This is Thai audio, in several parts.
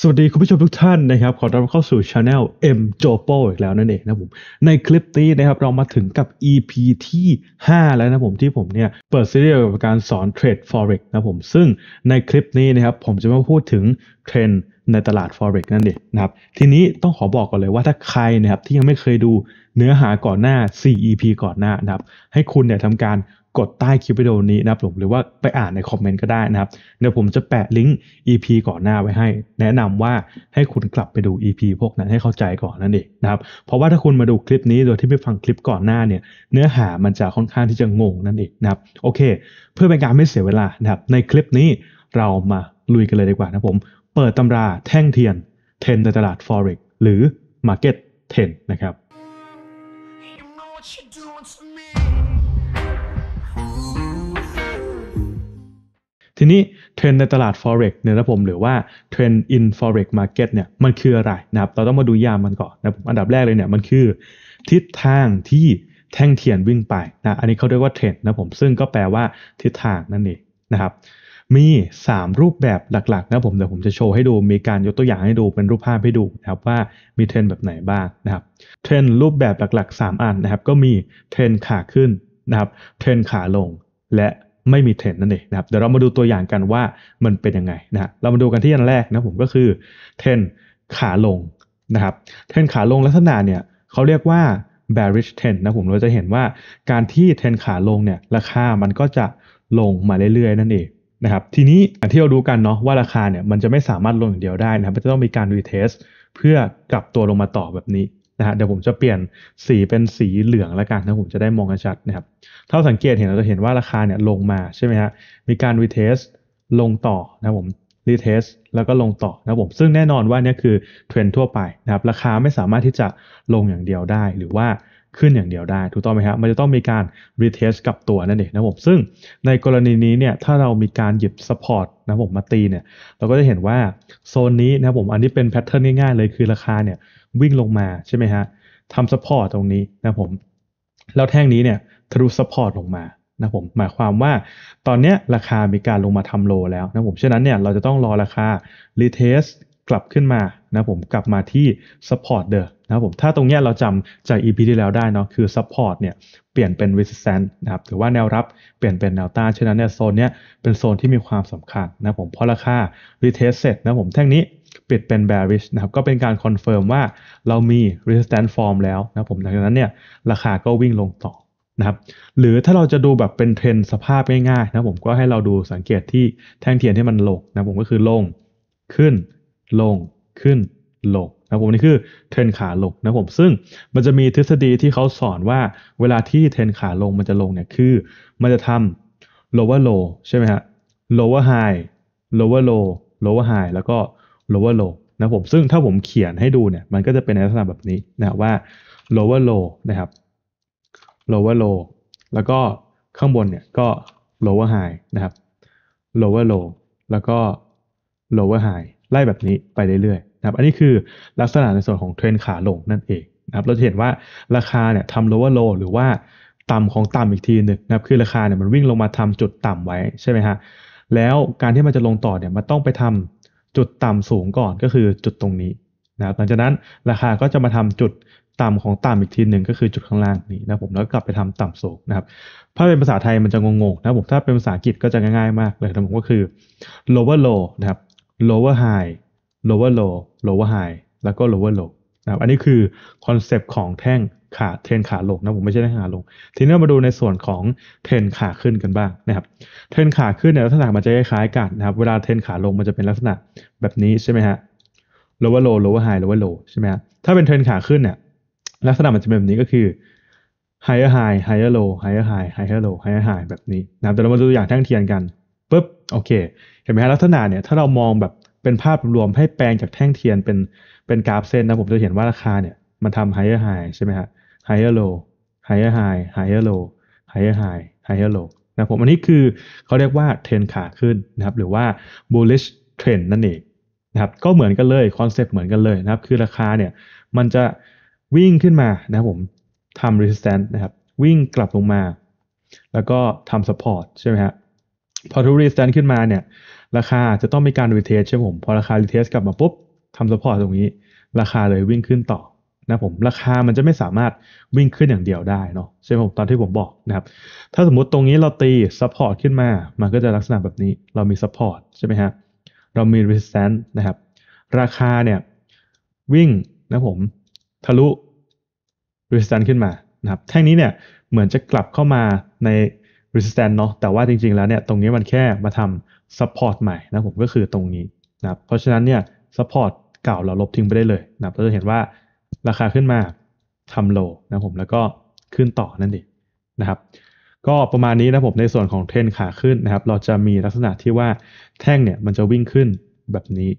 สวัสดีคุณผู้ชมทุกท่านนะครับ ขอต้อนรับเข้าสู่ช anel M Jopo อีกแล้วนั่นเองนะผมในคลิปนี้นะครับ เรามาถึงกับ EP ที่ 5 แล้วนะผมที่ผมเนี่ยเปิดซีรีส์เกี่ยวกับการสอนเทรด forex นะผมซึ่งในคลิปนี้นะครับ ผมจะมาพูดถึงเทรนด์ในตลาด forex นั่นเองนะครับ ทีนี้ต้องขอบอกก่อนเลยว่าถ้าใครนะครับ ที่ยังไม่เคยดูเนื้อหาก่อนหน้า4 EP ก่อนหน้านะครับให้คุณเนี่ยทำการกดใต้คลิปวิดีโอนี้นะครับผมหรือว่าไปอ่านในคอมเมนต์ก็ได้นะครับเดี๋ยวผมจะแปะลิงก์ EP ก่อนหน้าไว้ให้ แนะนำว่าให้คุณกลับไปดู EP พวกนั้นให้เข้าใจก่อนนั่นเองนะครับเพราะว่าถ้าคุณมาดูคลิปนี้โดยที่ไม่ฟังคลิปก่อนหน้า เนี่ยเนื้อหามันจะค่อนข้างที่จะงงนั่นเองนะครับโอเค เพื่อเป็นการไม่เสียเวลานะครับในคลิปนี้เรามาลุยกันเลยดีกว่านะผมเปิดตำราแท่งเทียนเทนในตลาด forex หรือ market 10นะครับ h y นี้เทรนในตลาด forex เนี่ยนะผมหรือว่าเทรน in forex market เนี่ยมันคืออะไรนะครับเราต้องมาดูยามมันก่อนนะอันดับแรกเลยเนี่ยมันคือ ทิศทางที่แท่งเทียนวิ่งไปนะอันนี้เขาเรียกว่าเทรนนะผมซึ่งก็แปลว่าทิศทางนั่นเองนะครับมี 3 รูปแบบหลักๆนะผมเดี๋ยวผมจะโชว์ให้ดูมีการยกตัวอย่างให้ดูเป็นรูปภาพให้ดูนะครับว่ามีเทรนแบบไหนบ้างนะครับเทรนรูปแบบหลักๆ 3 อันนะครับก็มีเทรนขาขึ้นนะครับเทรนขาลงและไม่มีเทรนด์นั่นเองนะครับเดี๋ยวเรามาดูตัวอย่างกันว่ามันเป็นยังไงนะฮะเรามาดูกันที่อันแรกนะผมก็คือเทรนขาลงนะครับเทรนขาลงลักษณะเนี่ยเขาเรียกว่า bearish trend นะผมเราจะเห็นว่าการที่เทรนขาลงเนี่ยราคามันก็จะลงมาเรื่อยๆนั่นเองนะครับทีนี้อาที่เราดูกันเนาะว่าราคาเนี่ยมันจะไม่สามารถลงอย่างเดียวได้นะครับจะต้องมีการรีเทสเพื่อกลับตัวลงมาต่อแบบนี้นะฮะเดี๋ยวผมจะเปลี่ยนสีเป็นสีเหลืองแล้วกันนะผมจะได้มองกันชัดนะครับถ้าสังเกตเห็นเราจะเห็นว่าราคาเนี่ยลงมาใช่ไหมฮะ มีการรีเทสลงต่อนะผม รีเทสแล้วก็ลงต่อนะผม ซึ่งแน่นอนว่านี่คือเทรนทั่วไปนะครับ ราคาไม่สามารถที่จะลงอย่างเดียวได้ หรือว่าขึ้นอย่างเดียวได้ถูกต้องไหมครับมันจะต้องมีการรีเทสกับตัวนั่นเองนะผม ซึ่งในกรณีนี้เนี่ยถ้าเรามีการหยิบสปอร์ตนะผมมาตีเนี่ย เราก็จะเห็นว่าโซนนี้นะผม อันนี้เป็นแพทเทิร์นง่ายๆ เลยคือราคาเนี่ยวิ่งลงมาใช่ไหมฮะทำซัพพอร์ตตรงนี้นะผม แล้วแท่งนี้เนี่ยทะลุซัพพอร์ตลงมานะผม หมายความว่าตอนนี้ราคามีการลงมาทำโลแล้วนะผม ฉะนั้นเนี่ยเราจะต้องรอราคารีเทสกลับขึ้นมานะผม กลับมาที่ซัพพอร์ตเดอมนะผม ถ้าตรงเนี้ยเราจำจาก EP ที่แล้วได้เนาะ คือซัพพอร์ตเนี่ยเปลี่ยนเป็นวิสแซนต์นะครับถือว่าแนวรับเปลี่ยนเป็นแนวต้านฉะนั้นเนี่ยโซนเนี้ยเป็นโซนที่มีความสำคัญนะผมเพราะราคารีเทสเสร็จนะผมแท่งนี้เปลี่ยนเป็น bearish นะครับ ก็เป็นการคอนเฟิร์มว่าเรามี resistance form แล้วนะผมจากนั้นเนี่ยราคาก็วิ่งลงต่อนะครับ หรือถ้าเราจะดูแบบเป็นเทรนสภาพง่ายๆนะผมก็ให้เราดูสังเกตที่แท่งเทียนที่มันลงนะผมก็คือลงขึ้น ลงขึ้นลงนะผมนี่คือเทรนขาลงนะผมซึ่งมันจะมีทฤษฎีที่เขาสอนว่าเวลาที่เทรนขาลงมันจะลงเนี่ยคือ มันจะทำ lower low ใช่ไหมฮะ lower high lower low lower high แล้วก็ lower low นะผม ซึ่งถ้าผมเขียนให้ดูเนี่ย มันก็จะเป็นในลักษณะแบบนี้นะว่า lower low นะครับ lower low แล้วก็ข้างบนเนี่ยก็ lower high นะครับ lower low แล้วก็ lower high ไล่แบบนี้ไปเรื่อยๆ นะครับ อันนี้คือลักษณะในส่วนของเทรนขาลงนั่นเองนะครับ เราจะเห็นว่าราคาเนี่ยทำ lower low หรือว่าต่ำของต่ำอีกทีหนึ่งนะครับ คือราคาเนี่ยมันวิ่งลงมาทำจุดต่ำไว้ใช่ไหมฮะ แล้วการที่มันจะลงต่อเนี่ยมันต้องไปทำจุดต่ำสูงก่อนก็คือจุดตรงนี้นะครับหลังจากนั้นราคาก็จะมาทำจุดต่ำของต่ำอีกทีหนึ่งก็คือจุดข้างล่างนี้นะผมแล้วกลับไปทำต่ำสูงนะครับถ้าเป็นภาษาไทยมันจะงงๆนะผมถ้าเป็นภาษาอังกฤษก็จะง่ายๆมากเลยนะผมก็คือ lower low นะครับ lower high lower low lower high แล้วก็ lower low นะครับอันนี้คือคอนเซปต์ของแท่งขาเทรนขาลงนะผมไม่ใช่เทนขาลงทีนี้มาดูในส่วนของเทรนขาขึ้นกันบ้างนะครับเทรนขาขึ้นเนี่ยลักษณะมันจะคล้ายกันนะครับเวลาเทรนขาลงมันจะเป็นลักษณะแบบนี้ใช่ไหมฮะ lower low lower high lower low ใช่ไหมฮะถ้าเป็นเทรนขาขึ้นเนี่ยลักษณะมันจะเป็นแบบนี้ก็คือ higher high higher low higher high higher low higher high แบบนี้นะครับแต่เรามาดูอย่างแท่งเทียนกันปุ๊บโอเคเห็นไหมฮะลักษณะเนี่ยถ้าเรามองแบบเป็นภาพรวมให้แปลงจากแท่งเทียนเป็นเป็นกราฟเส้นนะผมจะเห็นว่าราคาเนี่ยมันทำ higher high ใช่ไหมฮะ higher low higher high higher low higher high higher low นะผมอันนี้คือเขาเรียกว่าเทรนขาขึ้นนะครับ หรือว่า bullish trend นั่นเองนะครับ ก็เหมือนกันเลยคอนเซปต์เหมือนกันเลยนะครับ คือราคาเนี่ยมันจะวิ่งขึ้นมานะครับผมทำ resistance นะครับ วิ่งกลับลงมา แล้วก็ทำ support ใช่ไหมฮะ พอทุ resistance ขึ้นมาเนี่ยราคาจะต้องมีการ retest ใช่ไหมผม พอราคา retest กลับมาปุ๊บทำ support ตรงนี้ ราคาเลยวิ่งขึ้นต่อนะผมราคามันจะไม่สามารถวิ่งขึ้นอย่างเดียวได้เนาะใช่ไหมผมตอนที่ผมบอกนะครับถ้าสมมุติตรงนี้เราตีซัพพอร์ตขึ้นมา มันก็จะลักษณะแบบนี้เรามีซัพพอร์ตใช่ไหมฮะ เรามีรีสแตนต์นะครับ ราคาเนี่ยวิ่งนะผมทะลุรีสแตนต์ขึ้นมานะครับแท่งนี้เนี่ยเหมือนจะกลับเข้ามาในรีสแตนต์เนาะแต่ว่าจริงๆแล้วเนี่ยตรงนี้มันแค่มาทำซัพพอร์ตใหม่นะผมก็คือตรงนี้นะครับเพราะฉะนั้นเนี่ยซัพพอร์ตเก่าเราลบทิ้งไปได้เลยนะครับเราจะเห็นว่าราคาขึ้นมา ทำโลนะผมแล้วก็ขึ้นต่อนั่นเองนะครับ ก็ประมาณนี้นะผมในส่วนของเทรนขาขึ้นนะครับ เราจะมีลักษณะที่ว่าแท่งเนี่ยมันจะวิ่งขึ้นแบบนี้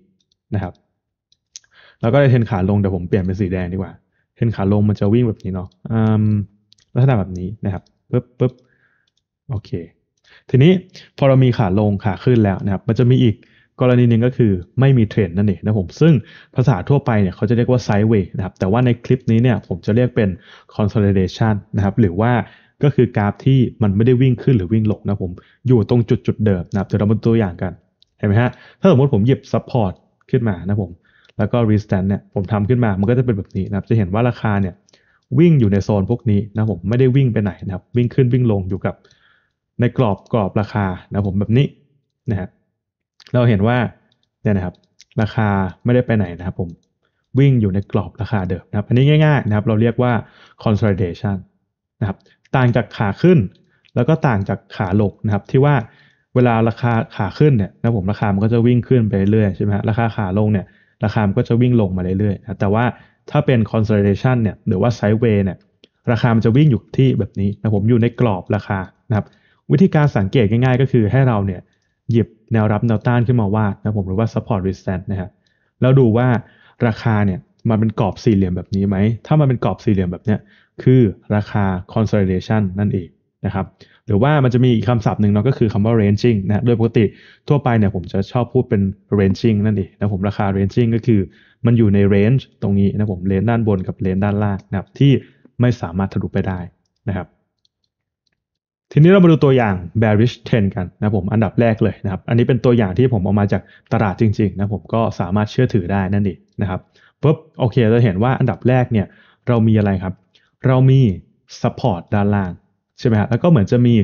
นะครับแล้วก็ในเทรนขาลงเดี๋ยวผมเปลี่ยนเป็นสีแดงดีกว่าเทรนขาลงมันจะวิ่งแบบนี้เนาะลักษณะแบบนี้นะครับปึ๊บปึ๊บโอเค ทีนี้พอเรามีขาลงขาขึ้นแล้วนะครับ มันจะมีอีกกรณีหนึ่งก็คือไม่มีเทรนนั่นเองนะผมซึ่งภาษาทั่วไปเนี่ยเขาจะเรียกว่าไซด์เวย์นะครับ แต่ว่าในคลิปนี้เนี่ยผมจะเรียกเป็นคอนโซลเดชันนะครับ หรือว่าก็คือกราฟที่มันไม่ได้วิ่งขึ้นหรือวิ่งลงนะผม อยู่ตรงจุดจุดเดิมนะครับ เดี๋ยวเรามาตัวอย่างกัน เห็นไหมฮะถ้าสมมติผมหยิบซัพพอร์ตขึ้นมานะผมแล้วก็รีสแตนเนี่ยผมทำขึ้นมามันก็จะเป็นแบบนี้นะครับ จะเห็นว่าราคาเนี่ยวิ่งอยู่ในโซนพวกนี้นะผมไม่ได้วิ่งไปไหนนะครับ วิ่งขึ้นวิ่งลงอยู่กับ ในกรอบกรอบราคานะผมแบบนี้นะครับเราเห็นว่าเนี่ยนะครับราคาไม่ได้ไปไหนนะครับผมวิ่งอยู่ในกรอบราคาเดิมนะครับอันนี้ง่ายๆนะครับเราเรียกว่า consolidation นะครับต่างจากขาขึ้น แล้วก็ต่างจากขาลงนะครับที่ว่าเวลาราคาขาขึ้นเนี่ยนะผมราคามันก็จะวิ่งขึ้นไปเรื่อยใช่ไหมฮะราคาขาลงเนี่ยราคามันก็จะวิ่งลงมาเรื่อยๆนะแต่ว่าถ้าเป็น consolidation เนี่ยหรือว่า sideway เนี่ยราคามันจะวิ่งอยู่ที่แบบนี้นะผมอยู่ในกรอบราคานะครับวิธีการสังเกตง่ายๆ ก็คือให้เราเนี่ยหยิบแนวรับแนวต้านขึ้นมาวาดนะผมหรือว่า support resistance นะฮะแล้วดูว่าราคาเนี่ยมันเป็นกรอบสี่เหลี่ยมแบบนี้ไหม ถ้ามันเป็นกรอบสี่เหลี่ยมแบบเนี้ยคือราคา consolidation นั่นเองนะครับ หรือว่ามันจะมีคำศัพท์หนึ่งเนาะก็คือคำว่า ranging นะโดยปกติทั่วไปเนี่ยผมจะชอบพูดเป็น ranging นั่นเองนะผมราคา ranging ก็คือมันอยู่ใน range ตรงนี้นะผมเลนด้านบนกับเลนด้านล่างนะครับที่ไม่สามารถทะลุไปได้นะครับทีนี้เรามาดูตัวอย่าง bearish trend กันนะผมอันดับแรกเลยนะครับ อันนี้เป็นตัวอย่างที่ผมเอามาจากตลาดจริงๆนะผมก็สามารถเชื่อถือได้นั่นเองนะครับปุ๊บ โอเค เราเห็นว่าอันดับแรกเนี่ยเรามีอะไรครับ เรามี support ด้านล่างใช่ไหมฮะแล้วก็เหมือนจะมี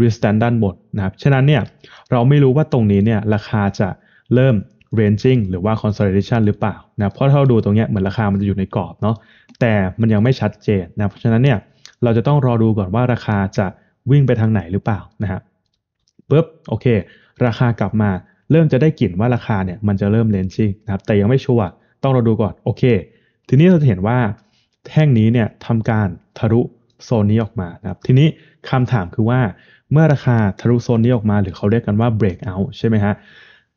resistance ด้านบนนะครับ ฉะนั้นเนี่ยเราไม่รู้ว่าตรงนี้เนี่ยราคาจะเริ่ม ranging หรือว่า consolidation หรือเปล่านะเพราะถ้าเราดูตรงเนี้ยเหมือนราคา มันจะอยู่ในกรอบเนาะ แต่มันยังไม่ชัดเจนนะเพราะฉะนั้นเนี่ยเราจะต้องรอดูก่อนว่าราคาจะวิ่งไปทางไหนหรือเปล่า นะฮะปุ๊บโอเค ราคากลับมา เริ่มจะได้กลิ่นว่าราคาเนี่ยมันจะเริ่มเลนชิ่งนะครับแต่ยังไม่ชัวร์ต้องเราดูก่อนโอเค ทีนี้เราจะเห็นว่าแท่งนี้เนี่ยทำการทะลุโซนนี้ออกมานะครับ ทีนี้คำถามคือว่าเมื่อราคาทะลุโซนนี้ออกมา หรือเขาเรียกกันว่า break out ใช่ไหมฮะ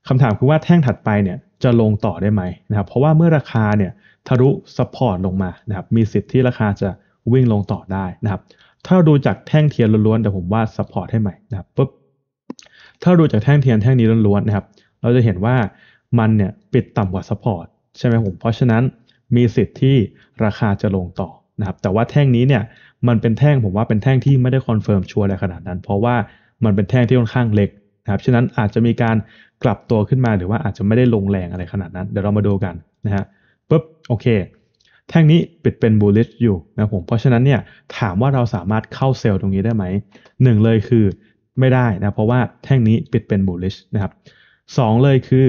คำถามคือว่าแท่งถัดไปเนี่ยจะลงต่อได้ไหมนะครับเพราะว่าเมื่อราคาเนี่ยทะลุซัพพอร์ตลงมานะครับมีสิทธิ์ที่ราคาจะวิ่งลงต่อได้นะครับถ้าเราดูจากแท่งเทียนล้วนๆแต่ผมว่าซัพพอร์ตให้ใหม่นะครับปุ๊บถ้าเราดูจากแท่งเทียนแท่งนี้ล้วนๆนะครับเราจะเห็นว่า มันเนี่ยปิดต่ำกว่าซัพพอร์ตใช่ไหมผม เพราะฉะนั้นมีสิทธิ์ที่ราคาจะลงต่อนะครับแต่ว่าแท่งนี้เนี่ยมันเป็นแท่งผมว่าเป็นแท่งที่ไม่ได้คอนเฟิร์มชัวร์อะไรขนาดนั้น เพราะว่ามันเป็นแท่งที่ค่อนข้างเล็กนะครับฉะนั้นอาจจะมีการกลับตัวขึ้นมาหรือว่าอาจจะไม่ได้ลงแรงอะไรขนาดนั้นเดี๋ยวเรามาดูกันนะฮะปุ๊บโอเคแท่งนี้ปิดเป็น bullish อยู่นะผม เพราะฉะนั้นเนี่ยถามว่าเราสามารถเข้าเซลล์ตรงนี้ได้ไหมหนึ่งเลยคือไม่ได้นะเพราะว่าแท่งนี้ปิดเป็น bullish นะครับสองเลยคือ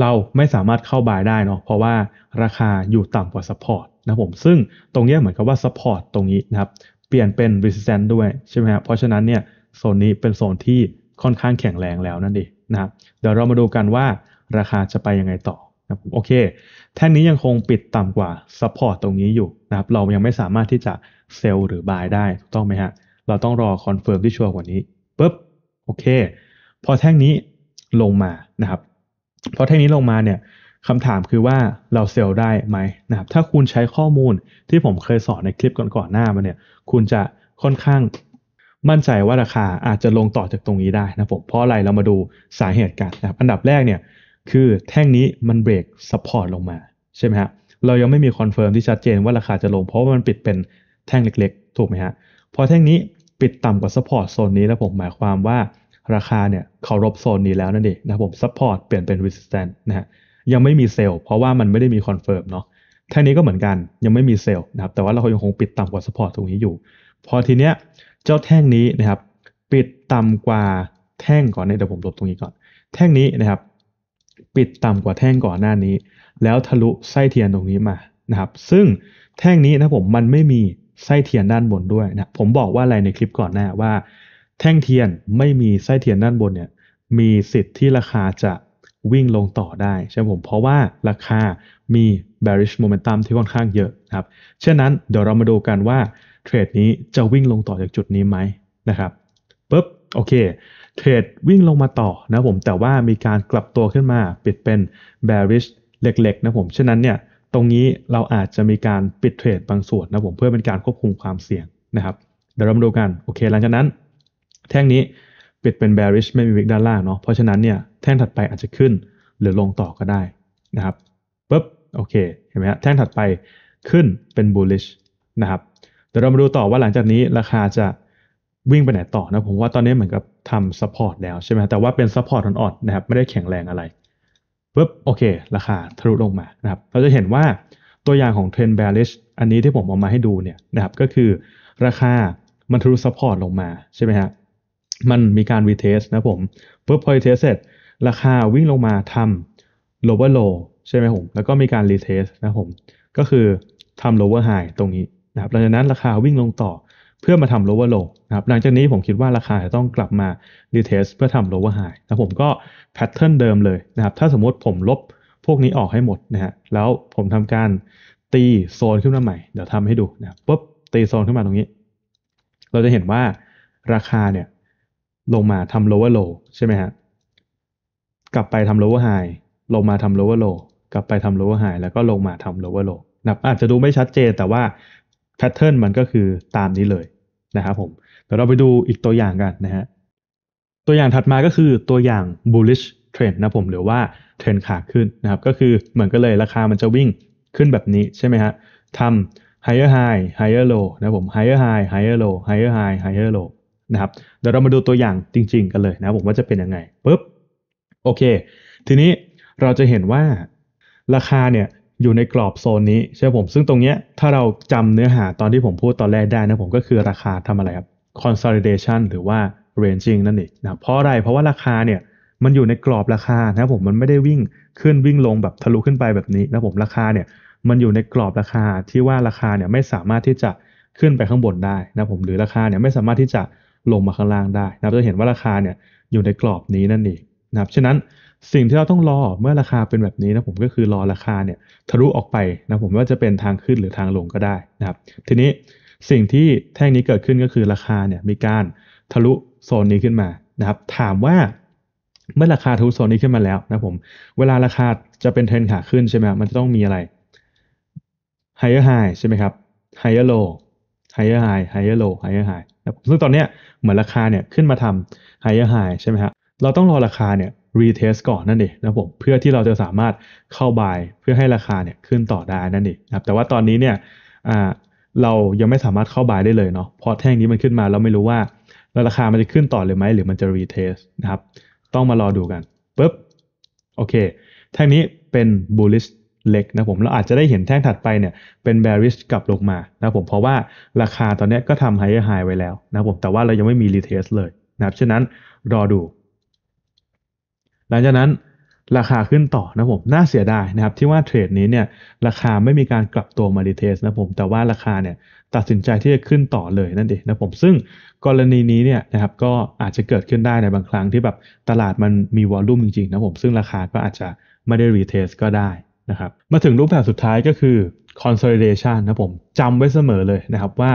เราไม่สามารถเข้าบายได้เนาะเพราะว่าราคาอยู่ต่ำกว่า support นะผมซึ่งตรงนี้เหมือนกับว่า support ตรงนี้นะครับ เปลี่ยนเป็น resistance ด้วยใช่ไหมครับเพราะฉะนั้นเนี่ยโซนนี้เป็นโซนที่ค่อนข้างแข็งแรงแล้วนั่นเองนะครับเดี๋ยวเรามาดูกันว่าราคาจะไปยังไงต่อนะโอเค แท่งนี้ยังคงปิดต่ำกว่าซัพพอร์ตตรงนี้อยู่นะครับเรายังไม่สามารถที่จะเซลล์หรือบายได้ถูกต้องไหมฮะ เราต้องรอคอนเฟิร์มที่ชัวร์กว่านี้ปุ๊บโอเค พอแท่งนี้ลงมานะครับ พอแท่งนี้ลงมาเนี่ยคำถามคือว่าเราเซลล์ได้ไหมนะครับถ้าคุณใช้ข้อมูลที่ผมเคยสอนในคลิปก่อนๆหน้ามาเนี่ย คุณจะค่อนข้างมั่นใจว่าราคาอาจจะลงต่อจากตรงนี้ได้นะผมเพราะอะไรเรามาดูสาเหตุกันนะครับอันดับแรกเนี่ยคือแท่งนี้มันเบรกซัพพอร์ตลงมา ใช่ไหมฮะ เรายังไม่มีคอนเฟิร์มที่ชัดเจนว่าราคาจะลง เพราะว่ามันปิดเป็นแท่งเล็กๆ ถูกไหมฮะ พอแท่งนี้ปิดต่ำกว่าซัพพอร์ตโซนนี้แล้วผมหมายความว่าราคาเนี่ยเคารพโซนนี้แล้วนั่นเองนะผมซัพพอร์ตเปลี่ยนเป็นรีสแตน์นะฮะยังไม่มีเซลล์เพราะว่ามันไม่ได้มีคอนเฟิร์มเนาะแท่งนี้ก็เหมือนกันยังไม่มีเซลล์นะครับแต่ว่าเรายังคงปิดต่ำกว่าซัพพอร์ตตรงนี้อยู่ พอทีเนี้ยเจ้าแท่งนี้นะครับปิดต่ำกว่าแท่งก่อนเนี่ยเดี๋ยวผมลบตรงนี้ก่อน แท่งนี้นะครับปิดต่ำกว่าแท่งก่อนหน้านี้ แล้วทะลุไส้เทียนตรงนี้มานะครับซึ่งแท่งนี้นะผมมันไม่มีไส้เทียนด้านบนด้วยนะผมบอกว่าอะไรในคลิปก่อนหน้าว่า แท่งเทียนไม่มีไส้เทียนด้านบนเนี่ยมีสิทธิ์ที่ราคาจะวิ่งลงต่อได้ใช่ไหมผมเพราะว่าราคามี bearish momentum ที่ค่อนข้างเยอะนะครับเช่นนั้นเดี๋ยวเรามาดูกันว่าเทรดนี้จะวิ่งลงต่อจากจุดนี้ไหมนะครับปุ๊บโอเคเทรดวิ่งลงมาต่อนะผม แต่ว่ามีการกลับตัวขึ้นมาปิดเป็น bearish เล็กๆนะผม ฉะนั้นเนี่ยตรงนี้เราอาจจะมีการปิดเทรดบางส่วนนะผมเพื่อเป็นการควบคุมความเสี่ยงนะครับเดี๋ยวเรามาดูกัน โอเค หลังจากนั้นแท่งนี้ปิดเป็น bearish ไม่มีวิกด้านล่างเนาะเพราะฉะนั้นเนี่ยแท่งถัดไปอาจจะขึ้น หรือลงต่อก็ได้นะครับปุ๊บ โอเคเห็นไหมฮะแท่งถัดไปขึ้นเป็น bullish นะครับเดี๋ยวเรามาดูต่อว่าหลังจากนี้ราคาจะวิ่งไปไหนต่อนะผมว่าตอนนี้เหมือนกับทำซัพพอร์ตแล้วใช่ไหมแต่ว่าเป็นซัพพอร์ตอ่อนๆนะครับ ไม่ได้แข็งแรงอะไรปุ๊บโอเค ราคาทะลุลงมานะครับ เราจะเห็นว่าตัวอย่างของเทรนดบ bearish อันนี้ที่ผมเอามาให้ดูเนี่ยนะครับก็คือราคา มันทะลุซัพพอร์ตลงมาใช่ไหมฮะมันมีการวีเทสนะผมปุ๊บพอวีเทสเสร็จ ราคาวิ่งลงมาทำโล o w e r l โลใช่ไหมผม แล้วก็มีการรีเทสนะผมก็คือทำโลเวอร์ไฮตรงนี้นะครับหลังจากนั้นราคาวิ่งลงต่อเพื่อมาทำ lower low นะครับ หลังจากนี้ผมคิดว่าราคาจะต้องกลับมา retest เพื่อทำ lower high นะผมก็ pattern เดิมเลยนะครับ ถ้าสมมติผมลบพวกนี้ออกให้หมดนะฮะ แล้วผมทำการตีโซนขึ้นมาใหม่ เดี๋ยวทำให้ดูนะปุ๊บตีโซนขึ้นมาตรงนี้ เราจะเห็นว่าราคาเนี่ยลงมาทำ lower low ใช่ไหมฮะกลับไปทำ lower high ลงมาทำ lower low กลับไปทำ lower high แล้วก็ลงมาทำ lower low นะอาจจะดูไม่ชัดเจนแต่ว่าแพทเทิร์นมันก็คือตามนี้เลยนะครับผมเดี๋ยวเราไปดูอีกตัวอย่างกันนะฮะตัวอย่างถัดมาก็คือตัวอย่าง bullish trend นะผมหรือว่าเทรนขาขึ้นนะครับ ก็คือเหมือนกันเลยราคามันจะวิ่งขึ้นแบบนี้ใช่ไหมฮะทำ higher high higher low นะผม higher high higher low higher high higher low นะครับเดี๋ยวเรามาดูตัวอย่างจริงๆกันเลยนะผมว่าจะเป็นยังไงปุ๊บโอเค ทีนี้เราจะเห็นว่าราคาเนี่ยอยู่ในกรอบโซนนี้ใช่ผม ซึ่งตรงเนี้ยถ้าเราจำเนื้อหาตอนที่ผมพูดตอนแรกได้นะผมก็คือราคาทำอะไรครับ consolidation หรือว่า ranging นั่นเองนะเพราะอะไรเพราะว่าราคาเนี่ยมันอยู่ในกรอบราคานะผมมันไม่ได้วิ่งขึ้นวิ่งลงแบบทะลุขึ้นไปแบบนี้นะผมราคาเนี่ยมันอยู่ในกรอบราคาที่ว่าราคาเนี่ยไม่สามารถที่จะขึ้นไปข้างบนได้นะผมหรือราคาเนี่ยไม่สามารถที่จะลงมาข้างล่างได้นะจะเห็นว่าราคาเนี่ยอยู่ในกรอบนี้นั่นเองนะครับฉะนั้นสิ่งที่เราต้องรอเมื่อราคาเป็นแบบนี้นะผมก็คือรอราคาเนี่ยทะลุออกไปนะผมว่าจะเป็นทางขึ้นหรือทางลงก็ได้นะครับ ทีนี้สิ่งที่แท่งนี้เกิดขึ้นก็คือราคาเนี่ยมีการทะลุโซนนี้ขึ้นมานะครับ ถามว่าเมื่อราคาทะลุโซนนี้ขึ้นมาแล้วนะผม เวลาราคาจะเป็นเทรนขาขึ้นใช่ไหมมันจะต้องมีอะไร higher high ใช่ไหมครับ higher low higher high higher low higher high ซึ่งตอนนี้เหมือนราคาเนี่ยขึ้นมาทำ higher high ใช่ไหมครับเราต้องรอราคาเนี่ยรีเทสก่อนนั่นเองนะผมเพื่อที่เราจะสามารถเข้าบายเพื่อให้ราคาเนี่ยขึ้นต่อได้นั่นเองนะครับแต่ว่าตอนนี้เนี่ยเรายังไม่สามารถเข้าบายได้เลยเนาะเพราะแท่งนี้มันขึ้นมาเราไม่รู้ว่าราคามันจะขึ้นต่อเลยไหมหรือมันจะรีเทสนะครับต้องมารอดูกันปุ๊บโอเคแท่งนี้เป็น bullish เล็กนะผมเราอาจจะได้เห็นแท่งถัดไปเนี่ยเป็น bearish กลับลงมานะผมเพราะว่าราคาตอนนี้ก็ทำ higher high ไว้แล้วนะผมแต่ว่าเรายังไม่มีรีเทสเลยนะครับฉะนั้นรอดูหลังจากนั้น ราคาขึ้นต่อนะผมน่าเสียดายนะครับที่ว่าเทรดนี้เนี่ยราคาไม่มีการกลับตัวมาดีเทสนะผมแต่ว่าราคาเนี่ยตัดสินใจที่จะขึ้นต่อเลยนั่นเองนะผมซึ่งกรณีนี้เนี่ยนะครับก็อาจจะเกิดขึ้นได้ในบางครั้งที่แบบตลาดมันมีวอลลุ่มจริงๆนะผมซึ่งราคาก็อาจจะไม่ได้รีเทสก็ได้นะครับมาถึงรูปแบบสุดท้ายก็คือ consolidation นะผมจำไว้เสมอเลยนะครับว่า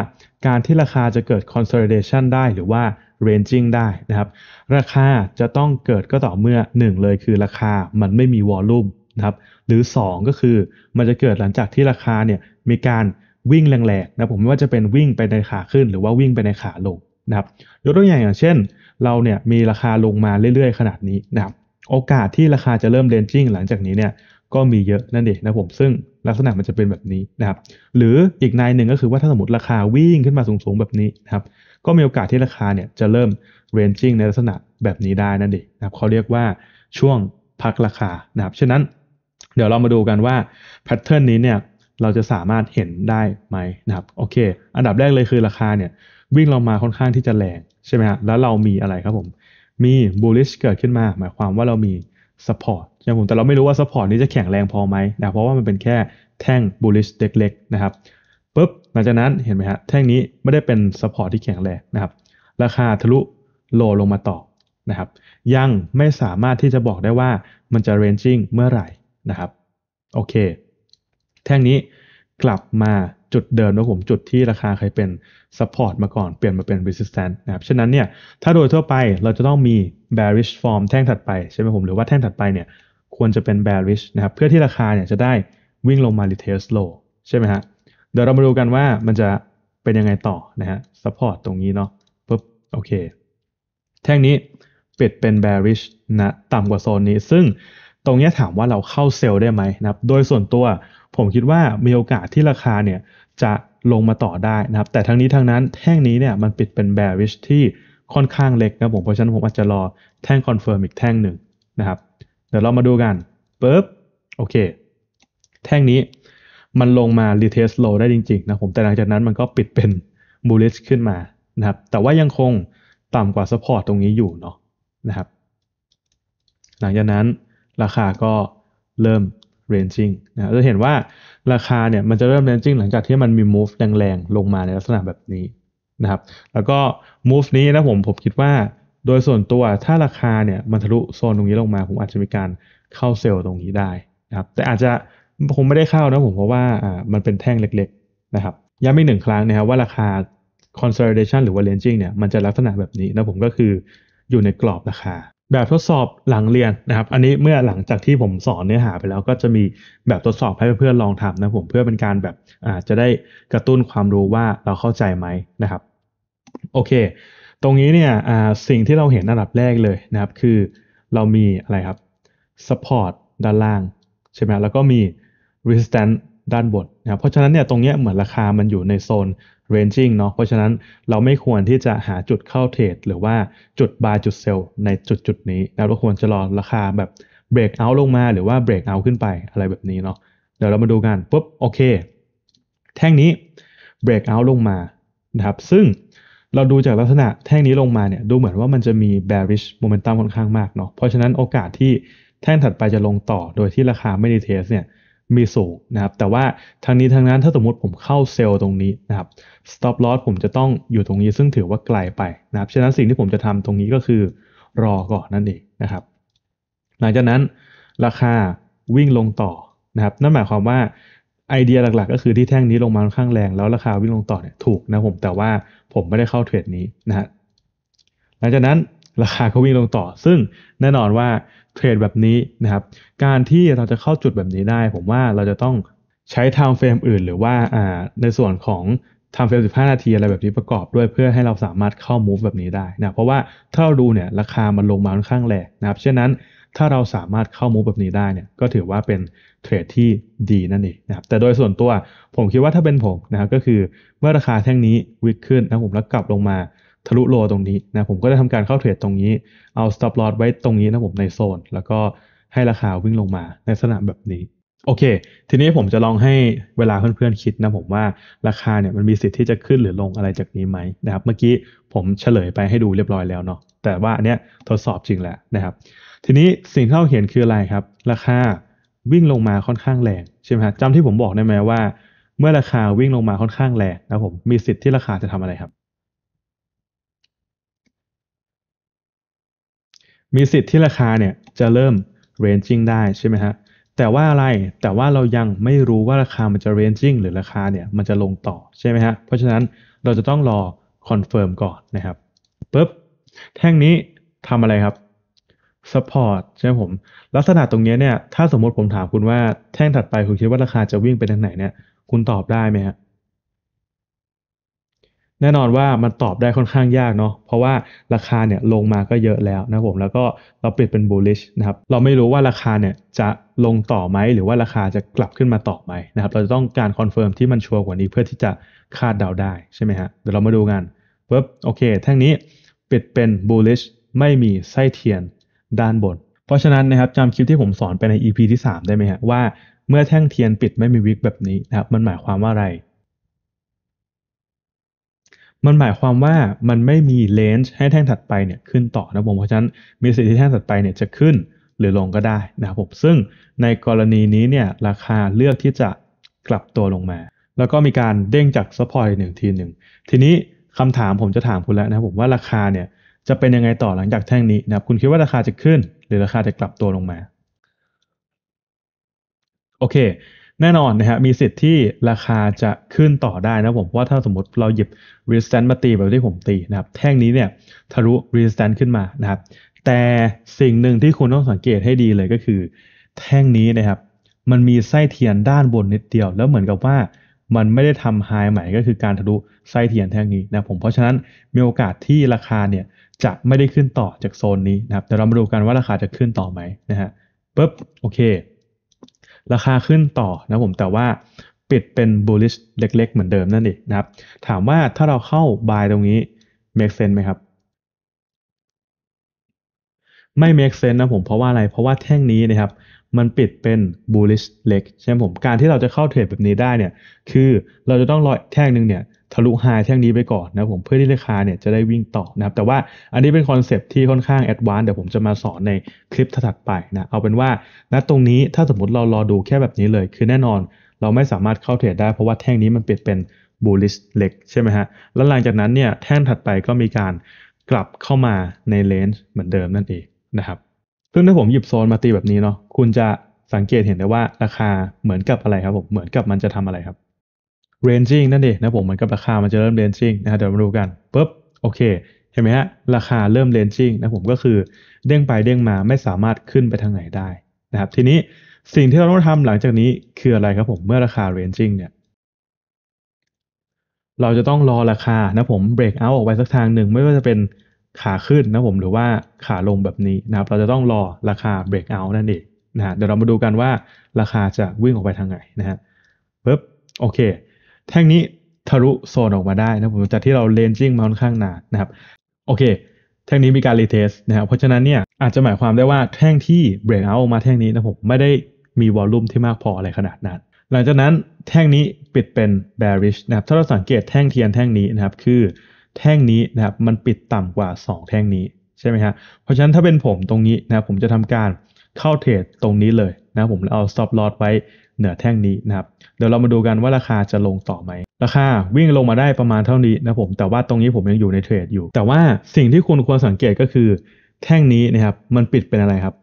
การที่ราคาจะเกิด consolidation ได้หรือว่า ranging ได้นะครับ ราคาจะต้องเกิดก็ต่อเมื่อ 1เลยคือราคามันไม่มีวอลลุ่มนะครับ หรือ 2 ก็คือมันจะเกิดหลังจากที่ราคาเนี่ยมีการวิ่งแรงๆนะผมไม่ว่าจะเป็นวิ่งไปในขาขึ้น หรือว่าวิ่งไปในขาลงนะครับยกตัวอย่างอย่างเช่น เราเนี่ยมีราคาลงมาเรื่อยๆ ขนาดนี้นะครับ โอกาสที่ราคาจะเริ่มเรนจิ้งหลังจากนี้เนี่ยก็มีเยอะนั่นเองนะผมซึ่งลักษณะมันจะเป็นแบบนี้นะครับ หรืออีกนายหนึ่งก็คือว่าถ้าสมมติราคาวิ่งขึ้นมาสูงๆแบบนี้นะครับก็มีโอกาสที่ราคาเนี่ยจะเริ่ม ranging ในลักษณะแบบนี้ได้นั่นเองนะครับเขาเรียกว่าช่วงพักราคานะครับฉะนั้นเดี๋ยวเรามาดูกันว่าแพทเทิร์นนี้เนี่ยเราจะสามารถเห็นได้ไหมนะครับโอเค อันดับแรกเลยคือราคาเนี่ยวิ่งลงมาค่อนข้างที่จะแรงใช่ไหมฮะแล้วเรามีอะไรครับผม มี bullish เกิดขึ้นมา หมายความว่าเรามี support ใช่ไหมผมแต่เราไม่รู้ว่า support นี้จะแข็งแรงพอไหมนะเพราะว่ามันเป็นแค่แท่ง bullish เล็กๆนะครับปุ๊บ หลังจากนั้น เห็นไหมฮะแท่งนี้ไม่ได้เป็นสปอร์ตที่แข็งแรงนะครับ ราคาทะลุโลลงมาต่อนะครับยังไม่สามารถที่จะบอกได้ว่ามันจะเรนจิ้งเมื่อไหร่นะครับโอเค แท่งนี้กลับมาจุดเดิมนะผม จุดที่ราคาเคยเป็นซัพพอร์ตมาก่อน เปลี่ยนมาเป็นรีสิสแตนต์นะครับฉะนั้นเนี่ยถ้าโดยทั่วไปเราจะต้องมี bearish form แท่งถัดไป ใช่ไหมผม หรือว่าแท่งถัดไปเนี่ยควรจะเป็น bearish นะครับเพื่อที่ราคาเนี่ยจะได้วิ่งลงมา retest low ใช่ไหมฮะเดี๋ยวเรามาดูกันว่ามันจะเป็นยังไงต่อนะฮะซัพพอร์ตตรงนี้เนาะปุ๊บโอเคแท่งนี้ปิดเป็น bearish นะต่ำกว่าโซนนี้ ซึ่งตรงนี้ถามว่าเราเข้าเซลล์ได้ไหมนะครับ โดยส่วนตัวผมคิดว่ามีโอกาสที่ราคาเนี่ยจะลงมาต่อได้นะครับ แต่ทั้งนี้ทั้งนั้นแท่งนี้เนี่ยมันปิดเป็น bearish ที่ค่อนข้างเล็กนะผม เพราะฉะนั้นผมอาจจะรอแท่งคอนเฟิร์มอีกแท่งหนึ่งนะครับเดี๋ยวเรามาดูกันปุ๊บโอเคแท่งนี้มันลงมา retest low ได้จริงๆนะผมแต่หลังจากนั้นมันก็ปิดเป็น bullish ขึ้นมานะครับแต่ว่ายังคงต่ำกว่า support ตรงนี้อยู่เนาะนะครับ หลังจากนั้นราคาก็เริ่ม ranging นะจะเห็นว่าราคาเนี่ยมันจะเริ่ม ranging หลังจากที่มันมี move แรงๆ ลงมาในลักษณะแบบนี้นะครับแล้วก็ move นี้นะผมผมคิดว่า โดยส่วนตัวถ้าราคาเนี่ยมันทะลุโซนตรงนี้ลงมา ผมอาจจะมีการเข้าเซลล์ตรงนี้ได้นะครับแต่อาจจะคงไม่ได้เข้านะผมเพราะว่าอ่ามันเป็นแท่งเล็กๆนะครับ ย้ำอีกหนึ่งครั้งนะครับว่าราคา consolidation หรือว่า ranging เนี่ยมันจะลักษณะแบบนี้นะผมก็คืออยู่ในกรอบราคา แบบทดสอบหลังเรียนนะครับ อันนี้เมื่อหลังจากที่ผมสอนเนื้อหาไปแล้วก็จะมีแบบทดสอบให้เพื่อนๆลองทำนะผม เพื่อเป็นการแบบอาจจะได้กระตุ้นความรู้ว่าเราเข้าใจไหมนะครับโอเค ตรงนี้เนี่ยสิ่งที่เราเห็นอันดับแรกเลยนะครับคือเรามีอะไรครับ support ด้านล่างใช่ไหมแล้วก็มี resistance ด้านบนนะครับ เพราะฉะนั้นเนี่ยตรงนี้เหมือนราคามันอยู่ในโซน ranging เนาะ เพราะฉะนั้นเราไม่ควรที่จะหาจุดเข้าเทรดหรือว่าจุดบาร์จุดเซลในจุดจุดนี้นะเราควรจะรอราคาแบบ break out ลงมาหรือว่า break out ขึ้นไปอะไรแบบนี้เนาะ เดี๋ยวเรามาดูกันปุ๊บโอเค แท่งนี้ break out ลงมานะครับ ซึ่งเราดูจากลักษณะแท่งนี้ลงมาเนี่ยดูเหมือนว่ามันจะมี bearish momentum ค่อนข้างมากเนาะ เพราะฉะนั้นโอกาสที่แท่งถัดไปจะลงต่อโดยที่ราคาไม่ได้เทสเนี่ยมีสูงนะครับแต่ว่าทางนี้ทางนั้นถ้าสมมติผมเข้าเซลล์ตรงนี้นะครับ stop loss ผมจะต้องอยู่ตรงนี้ซึ่งถือว่าไกลไปนะครับฉะนั้นสิ่งที่ผมจะทำตรงนี้ก็คือรอก่อนนั่นเองนะครับหลังจากนั้นราคาวิ่งลงต่อนะครับนั่นหมายความว่าไอเดียหลัก ๆ ก็คือที่แท่งนี้ลงมาค่อนข้างแรง แล้วราคาวิ่งลงต่อเนี่ยถูกนะผมแต่ว่าผมไม่ได้เข้าเทรดนี้นะฮะหลังจากนั้นราคาก็วิ่งลงต่อ ซึ่งแน่นอนว่าเทรดแบบนี้นะครับ การที่เราจะเข้าจุดแบบนี้ได้ ผมว่าเราจะต้องใช้ไทม์เฟรมอื่น หรือว่าในส่วนของทำเฟรม15นาทีอะไรแบบนี้ประกอบด้วยเพื่อให้เราสามารถเข้ามูฟแบบนี้ได้นะเพราะว่าถ้าเราดูเนี่ยราคามันลงมาค่อนข้างแรงนะครับฉะนั้นถ้าเราสามารถเข้ามูฟแบบนี้ได้เนี่ยก็ถือว่าเป็นเทรดที่ดีนั่นเองนะครับแต่โดยส่วนตัวผมคิดว่าถ้าเป็นผมนะครับก็คือเมื่อราคาแท่งนี้วิ่งขึ้นนะผมแล้วกลับลงมาทะลุโลตรงนี้นะ ผมก็ได้ทำการเข้าเทรดตรงนี้เอา stop loss ไว้ตรงนี้นะผมในโซน แล้วก็ให้ราคาวิ่งลงมาในลักษณะแบบนี้ โอเค ทีนี้ผมจะลองให้เวลาเพื่อนๆคิดนะผมว่าราคาเนี่ยมันมีสิทธิ์ที่จะขึ้นหรือลงอะไรจากนี้ไหมนะครับ เมื่อกี้ผมเฉลยไปให้ดูเรียบร้อยแล้วเนาะแต่ว่าอันเนี้ยทดสอบจริงแหละนะครับทีนี้สิ่งที่เราเห็นคืออะไรครับ ราคาวิ่งลงมาค่อนข้างแรงใช่ไหมฮะจำที่ผมบอกได้ไหมว่า เมื่อราคาวิ่งลงมาค่อนข้างแรงนะผมมีสิทธิ์ที่ราคาจะทำอะไรครับมีสิทธิ์ที่ราคาเนี่ยจะเริ่ม ranging ได้ใช่ไหมฮะแต่ว่าอะไรแต่ว่าเรายังไม่รู้ว่าราคามันจะ ranging หรือราคาเนี่ยมันจะลงต่อใช่ไหมฮะเพราะฉะนั้นเราจะต้องรอ confirm ก่อนนะครับปุ๊บแท่งนี้ทำอะไรครับ support ใช่ไหมผม ลักษณะตรงนี้เนี่ยถ้าสมมติผมถามคุณว่าแท่งถัดไปคุณคิดว่าราคาจะวิ่งไปทางไหนเนี่ยคุณตอบได้ไหมฮะแน่นอนว่ามันตอบได้ค่อนข้างยากเนาะ เพราะว่าราคาเนี่ยลงมาก็เยอะแล้วนะผมแล้วก็เราเปลี่ยนเป็น bullish นะครับ เราไม่รู้ว่าราคาเนี่ยจะลงต่อไหมหรือว่าราคาจะกลับขึ้นมาต่อไหมนะครับ เราจะต้องการคอนเฟิร์มที่มันชัวร์กว่านี้เพื่อที่จะคาดเดาได้ ใช่ไหมฮะ เดี๋ยวเรามาดูกันปุ๊บโอเค แท่งนี้ ปิดเป็น bullish ไม่มีไส้เทียนด้านบน เพราะฉะนั้นนะครับจำคลิปที่ผมสอนไปใน EP ที่ 3 ได้ไหมฮะว่าเมื่อแท่งเทียนปิดไม่มีวิกแบบนี้นะครับมันหมายความว่าอะไรมันหมายความว่ามันไม่มีเลนจ์ให้แท่งถัดไปเนี่ยขึ้นต่อนะผมเพราะฉะนั้นมีสิทธิ์ที่แท่งถัดไปเนี่ยจะขึ้นหรือลงก็ได้นะครับผมซึ่งในกรณีนี้เนี่ยราคาเลือกที่จะกลับตัวลงมา แล้วก็มีการเด้งจากซัพพอร์ตหนึ่งทีหนึ่งทีนี้คำถามผมจะถามคุณแล้วนะครับผมว่าราคาเนี่ยจะเป็นยังไงต่อหลังจากแท่งนี้นะครับคุณคิดว่าราคาจะขึ้นหรือราคาจะกลับตัวลงมาโอเคแน่นอนนะฮะมีสิทธิ์ที่ราคาจะขึ้นต่อได้นะผม ว่าถ้าสมมติเราหยิบ resistance มาตี แบบที่ผมตีนะครับ แท่งนี้เนี่ยทะลุ resistance ขึ้นมานะครับ แต่สิ่งหนึ่งที่คุณต้องสังเกตให้ดีเลยก็คือ แท่งนี้นะครับ มันมีไส้เทียนด้านบนนิดเดียวแล้วเหมือนกับว่ามันไม่ได้ทำไฮใหม่ก็คือการทะลุไส้เทียนแท่งนี้นะผมเพราะฉะนั้นมีโอกาสที่ราคาเนี่ยจะไม่ได้ขึ้นต่อจากโซนนี้นะครับเดี๋ยวเรามาดูกันว่าราคาจะขึ้นต่อไหมนะฮะปุ๊บโอเคราคาขึ้นต่อนะผมแต่ว่าปิดเป็น bullish เล็ก ๆ เหมือนเดิมนั่นเองนะครับถามว่าถ้าเราเข้า buy ตรงนี้ make sense ไหมครับ ไม่ make sense นะผม เพราะว่าอะไรเพราะว่าแท่งนี้นะครับ มันปิดเป็น bullish เล็ก ใช่ไหมผม การที่เราจะเข้าเทรดแบบนี้ได้เนี่ย คือเราจะต้องรอแท่งหนึ่งเนี่ยทะลุไฮแท่งนี้ไปก่อนนะผมเพื่อที่ราคาเนี่ยจะได้วิ่งต่อนะครับ แต่ว่าอันนี้เป็นคอนเซปที่ค่อนข้างแอดวานซ์เดี๋ยวผมจะมาสอนในคลิปถัดไปนะ เอาเป็นว่าณตรงนี้ถ้าสมมติเรารอดูแค่แบบนี้เลย คือแน่นอนเราไม่สามารถเข้าเทรดได้เพราะว่าแท่งนี้มันเปลี่ยนเป็นบูลลิสเล็กใช่ไหมฮะแล้วหลังจากนั้นเนี่ยแท่งถัดไปก็มีการกลับเข้ามาในเลนส์เหมือนเดิมนั่นเองนะครับซึ่งถ้าผมหยิบโซนมาตีแบบนี้เนาะคุณจะสังเกตเห็นได้ว่าราคาเหมือนกับอะไรครับผมเหมือนกับมันจะทำอะไรครับ ranging นั่นเองนะผมเหมือนกับราคามันจะเริ่ม ranging นะเดี๋ยวมาดูกันปุ๊บโอเคเห็นไหมฮะราคาเริ่ม ranging นะผมก็คือ เด้งไปเด้งมาไม่สามารถขึ้นไปทางไหนได้นะครับ ทีนี้สิ่งที่เราต้องทำหลังจากนี้คืออะไรครับผมเมื่อราคา ranging เนี่ยเราจะต้องรอราคานะผม break out ออกไปสักทางหนึ่ง ไม่ว่าจะเป็นขาขึ้นนะผมหรือว่าขาลงแบบนี้นะครับ เราจะต้องรอราคา break out นั่นเองนะะเดี๋ยวเรามาดูกันว่าราคาจะวิ่งออกไปทางไหนนะฮะปึ๊บโอเคแท่งนี้ทะลุโซนออกมาได้นะผมจากที่เราเลนจิ้งมาค่อนข้างหนานนะครับโอเค แท่งนี้มีการรีเทสนะครับ เพราะฉะนั้นเนี่ยอาจจะหมายความได้ว่าแท่งที่เบรกเอาออกมาแท่งนี้นะผมไม่ได้มีวอลลุ่มที่มากพออะไรขนาดนั้น หลังจากนั้นแท่งนี้ปิดเป็น bearish นะครับถ้าเราสังเกตแท่งเทียนแท่งนี้นะครับ คือแท่งนี้นะครับมันปิดต่ำกว่า 2 แท่งนี้ ใช่ไหมฮะเพราะฉะนั้นถ้าเป็นผมตรงนี้นะครับผมจะทำการเข้าเทรดตรงนี้เลยนะผมเอา stop loss ไว้เหนือแท่งนี้นะครับเดี๋ยวเรามาดูกันว่าราคาจะลงต่อไหมราคาวิ่งลงมาได้ประมาณเท่านี้นะผมแต่ว่าตรงนี้ผมยังอยู่ในเทรดอยู่ แต่ว่าสิ่งที่คุณควรสังเกตก็คือ แท่งนี้นะครับ มันปิดเป็นอะไรครับ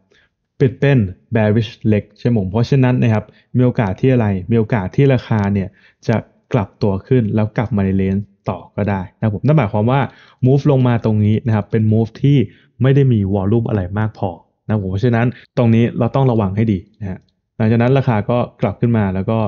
ปิดเป็น bearish leg ใช่ไหมเพราะฉะนั้นนะครับมีโอกาสที่อะไร มีโอกาสที่ราคาเนี่ยจะกลับตัวขึ้นแล้วกลับมาในเลนต่อก็ได้นะผมนั่นหมายความว่า move ลงมาตรงนี้นะครับ เป็น move ที่ไม่ได้มีวอลลุ่มอะไรมากพอนะผมเพราะฉะนั้นตรงนี้เราต้องระวังให้ดีนะฮะหลังจากนั้นราคาก็กลับขึ้นมาแล้วก็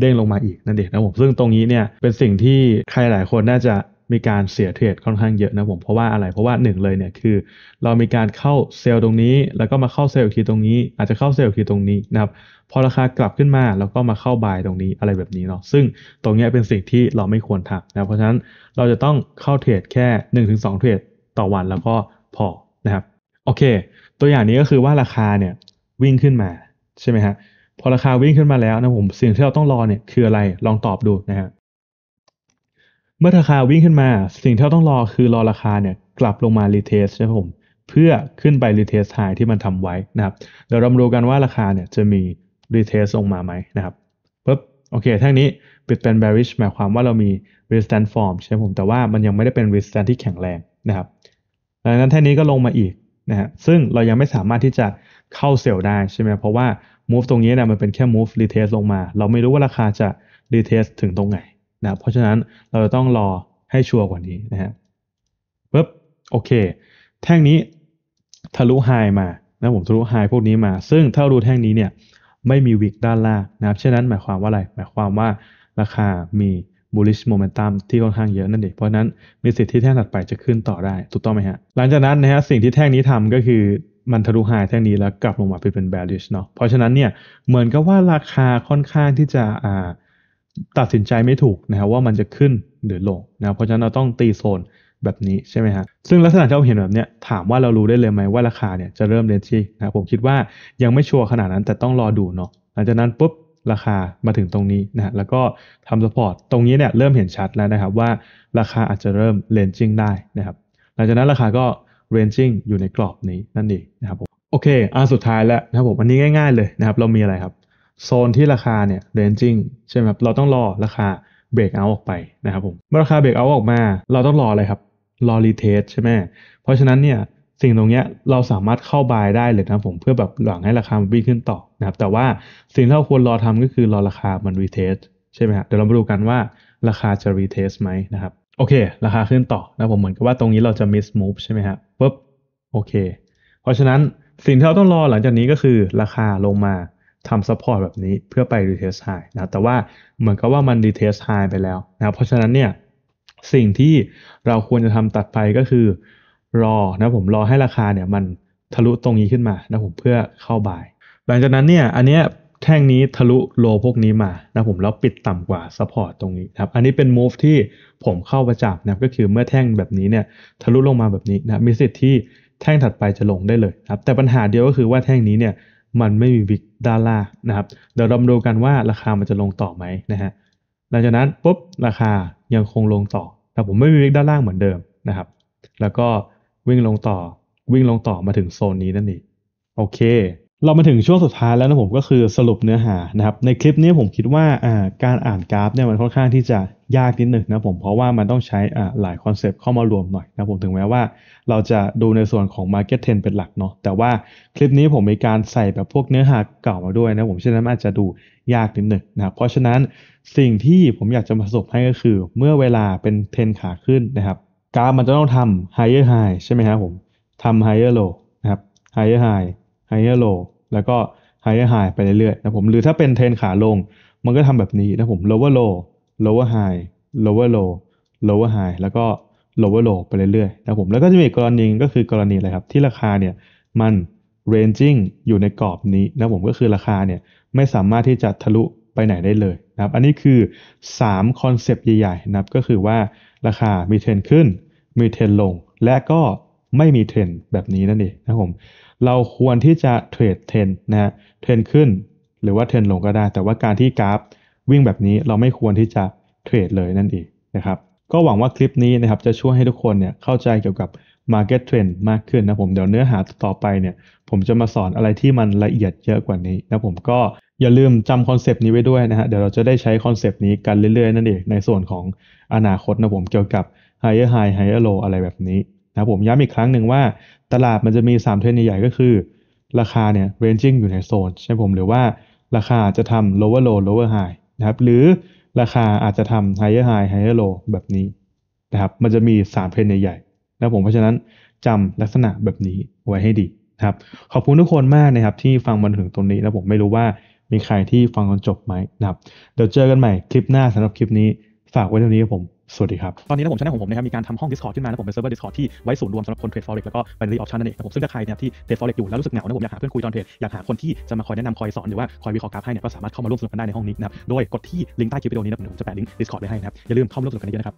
เด้งลงมาอีกนั่นเองนะผมซึ่งตรงนี้เนี่ยเป็นสิ่งที่ใครหลายคนน่าจะมีการเสียเทรดค่อนข้างเยอะนะผมเพราะว่าอะไรเพราะว่าหนึ่งเลยเนี่ยคือเรามีการเข้าเซลล์ตรงนี้ แล้วก็มาเข้าเซลล์อีกทีตรงนี้ อาจจะเข้าเซลล์อีกทีตรงนี้นะครับพอราคากลับขึ้นมาแล้วก็มาเข้าบายตรงนี้อะไรแบบนี้เนาะซึ่งตรงนี้เป็นสิ่งที่เราไม่ควรทำนะเพราะฉะนั้นเราจะต้องเข้าเทรดแค่1-2เทรดต่อวันแล้วก็พอนะครับโอเค ตัวอย่างนี้ก็คือว่าราคาเนี่ยวิ่งขึ้นมาใช่ไหมฮะพอราคาวิ่งขึ้นมาแล้วนะผม สิ่งที่เราต้องรอเนี่ย คืออะไรลองตอบดูนะฮะเมื่อราคาวิ่งขึ้นมาสิ่งที่เราต้องรอคือรอราคาเนี่ยกลับลงมารีเทสใช่ผมเพื่อขึ้นไปรีเทสไฮที่มันทำไว้นะครับเดี๋ยวเรามาดูกันว่าราคาเนี่ยจะมีรีเทสลงมาไหมนะครับปุ๊บโอเคทั้งนี้ปิดเป็น bearish หมายความว่าเรามี resistance form ใช่ผมแต่ว่ามันยังไม่ได้เป็น resistance ที่แข็งแรงนะครับดังนั้นแท่งนี้ก็ลงมาอีกนะฮะซึ่งเรายังไม่สามารถที่จะเข้าเซลล์ได้ใช่ไหมเพราะว่า move ตรงนี้เนี่ยมันเป็นแค่ move retest ลงมา เราไม่รู้ว่าราคาจะ retest ถึงตรงไหนนะเพราะฉะนั้นเราจะต้องรอให้ชัวร์กว่านี้นะฮะปึ๊บโอเค แท่งนี้ทะลุไฮมานะผมทะลุไฮพวกนี้มา ซึ่งถ้าดูแท่งนี้เนี่ยไม่มีวิกด้านล่างนะครับฉะนั้นหมายความว่าอะไรหมายความว่าราคามี bullish momentum ที่ค่อนข้างเยอะนั่นเองเพราะนั้นมีสิทธิ์ที่แท่งถัดไปจะขึ้นต่อได้ถูกต้องไหมฮะหลังจากนั้นนะฮะสิ่งที่แท่งนี้ทำก็คือมันทะลุายแท่งนี้แล้วกลับลงมาเป็น bearish เนาะ เพราะฉะนั้นเนี่ยเหมือนกับว่าราคาค่อนข้างที่จะอ่าตัดสินใจไม่ถูกนะครับว่ามันจะขึ้นหรือลงนะเพราะฉะนั้นเราต้องตีโซนแบบนี้ใช่ไหมฮะ ซึ่งลักษณะที่เราเห็นแบบเนี้ยถามว่าเรารู้ได้เลยไหมว่าราคาเนี่ยจะเริ่มเรนจี้นะผมคิดว่ายังไม่ชัวร์ขนาดนั้นแต่ต้องรอดูเนาะหลังจากนั้นปุ๊บราคามาถึงตรงนี้นะแล้วก็ทำสปอร์ตตรงนี้เนี่ยเริ่มเห็นชัดแล้วนะครับว่า ราคาอาจจะเริ่มเลนจิ้งได้นะครับหลังจากนั้นราคาก็ ranging อยู่ในกรอบนี้นั่นเองนะครับผมโอเคอันสุดท้ายแล้วนะครับผมอันนี้ง่าย ๆเลยนะครับเรามีอะไรครับ โซนที่ราคาเนี่ย ranging ใช่ไหมครับเราต้องรอราคา break out ออกไปนะครับผมเมื่อราคา break out ออกมา เราต้องรออะไรครับ รอ retest ใช่ไหมเพราะฉะนั้นเนี่ยสิ่งตรงนี้เราสามารถเข้าบายได้เลยนะผมเพื่อแบบหวังให้ราคามันวิ่งขึ้นต่อนะครับแต่ว่าสิ่งที่เราควรรอทำก็คือรอราคามันรีเทสใช่ไหมครับเดี๋ยวเรามาดูกันว่าราคาจะรีเทสไหมนะครับโอเค ราคาขึ้นต่อนะผมเหมือนกับว่าตรงนี้เราจะมิสมูฟใช่ไหมครับโอเค เพราะฉะนั้นสิ่งที่เราต้องรอหลังจากนี้ก็คือราคาลงมาทำซัพพอร์ตแบบนี้เพื่อไปรีเทสไฮนะ แต่ว่าเหมือนกับว่ามันรีเทสไฮไปแล้วนะ เพราะฉะนั้นเนี่ยสิ่งที่เราควรจะทำตัดไปก็คือรอนะผมรอให้ราคาเนี่ยมันทะลุตรงนี้ขึ้นมานะผมเพื่อเข้าบ่าย หลังจากนั้นเนี่ยอันเนี้ยแท่งนี้ทะลุโลพวกนี้มานะผมแล้วปิดต่ำกว่าซัพพอร์ตตรงนี้นะครับ อันนี้เป็นมูฟที่ผมเข้าประจับนะก็คือเมื่อแท่งแบบนี้เนี่ยทะลุลงมาแบบนี้นะมีสิทธิ์ที่แท่งถัดไปจะลงได้เลยครับ แต่ปัญหาเดียวก็คือว่าแท่งนี้เนี่ย มันไม่มีวิกด้านล่างนะครับเดี๋ยวเราดูกันว่าราคามันจะลงต่อไหมนะฮะหลังจากนั้นปุ๊บราคายังคงลงต่อแต่ผมไม่มีวิกด้านล่างเหมือนเดิมนะครับ แล้วก็วิ่งลงต่อวิ่งลงต่อมาถึงโซนนี้นั่นเองโอเคเรามาถึงช่วงสุดท้ายแล้วนะผมก็คือสรุปเนื้อหานะครับ ในคลิปนี้ผมคิดว่าการอ่านกราฟเนี่ยมันค่อนข้างที่จะยากนิดหนึ่งนะผม เพราะว่ามันต้องใช้หลายคอนเซปต์เข้ามารวมหน่อยนะผมถึงแม้ว่าเราจะดูในส่วนของ Market Trend เป็นหลักเนาะแต่ว่าคลิปนี้ผมมีการใส่แบบพวกเนื้อหาเก่ามาด้วยนะผม ฉะนั้นอาจจะดูยากนิดหนึ่งนะครับเพราะฉะนั้นสิ่งที่ผมอยากจะมาสรุปให้ก็คือเมื่อเวลาเป็นเทนขาขึ้นนะครับกราฟมันจะต้องทำ higher high ใช่ไหมครับผมทำ higher low นะครับ higher high higher low แล้วก็ไฮเออรไฮไปเรื่อยๆนะผมหรือถ้าเป็นเทรนขาลงมันก็ทำแบบนี้นะผม lower low lower high lower low lower high แล้วก็ lower low ไปเรื่อยๆนะผมแล้วก็จะมีกรณีก็คือกรณีอะไรครับ ที่ราคาเนี่ยมัน ranging อยู่ในกรอบนี้นะผมก็คือราคาเนี่ยไม่สามารถที่จะทะลุไปไหนได้เลยนะครับ อันนี้คือ3คอนเซปต์ใหญ่ๆ นะครับ ก็คือว่าราคามีเทรนขึ้น มีเทรนลง และก็ไม่มีเทรนแบบนี้นั่นเองนะผมเราควรที่จะเทรดเทรนนะฮะเทรนขึ้น หรือว่าเทรนลงก็ได้ แต่ว่าการที่กราฟวิ่งแบบนี้เราไม่ควรที่จะเทรดเลยนั่นเองนะครับก็หวังว่าคลิปนี้นะครับจะช่วยให้ทุกคนเนี่ยเข้าใจเกี่ยวกับ Market Trend มากขึ้นนะผม เดี๋ยวเนื้อหาต่อไปเนี่ยผมจะมาสอนอะไรที่มันละเอียดเยอะกว่านี้นะผมก็อย่าลืมจำคอนเซปต์นี้ไว้ด้วยนะฮะเดี๋ยวเราจะได้ใช้คอนเซปต์นี้กันเรื่อยๆ นั่นเองในส่วนของอนาคตนะผมเกี่ยวกับ higher high higher low อะไรแบบนี้นะผมย้ำอีกครั้งหนึ่งว่า ตลาดมันจะมี 3เทรนด์ใหญ่ๆ ก็คือ ราคาเนี่ยเรนจิ n งอยู่ในโซน ใช่ผมหรือว่าราคาจะทำ lower low lower high นะครับหรือราคาอาจจะทำ higher high higher low แบบนี้นะครับมันจะมี 3เทรนด์ใหญ่ๆนะผมเพราะฉะนั้นจำลักษณะแบบนี้ไว้ให้ดีครับขอบคุณทุกคนมากนะครับ ที่ฟังมาถึงตรงนี้ แลผมไม่รู้ว่ามีใครที่ฟังจนจบไหมนะครับเดี๋ยวเจอกันใหม่คลิปหน้าสำหรับคลิปนี้ฝากไว้เท่านี้ครับผมสวัสดีครับ ตอนนี้นะผมช่องของผมนะครับ มีการทำห้อง Discord ขึ้นมานะผม เป็นเซิร์ฟเวอร์ Discord ที่ไว้ศูนย์รวมสำหรับคนเทรดฟอเร็กแล้วก็เป็นรีออฟชั่นั่นเองนะผมซึ่งถ้าใครเนี่ยที่เทรดฟอเร็กอยู่แล้วรู้สึกเหงานะผม อยากหาเพื่อนคุยตอนเทรดอยากหาคนที่จะมาคอยแนะนำคอยสอน หรือว่าคอยวิเคราะห์กราฟให้เนี่ยก็สามารถเข้ามาร่วมสนุกกันได้ในห้องนี้นะครับโดยกดที่ลิงก์ใต้คลิปวิดีโอนี้นะผมจะแปะลิงก์ Discord ไว้ให้นะครับอย่าลืมเข้ามาร่วมสนุกกันเยอะนะครับ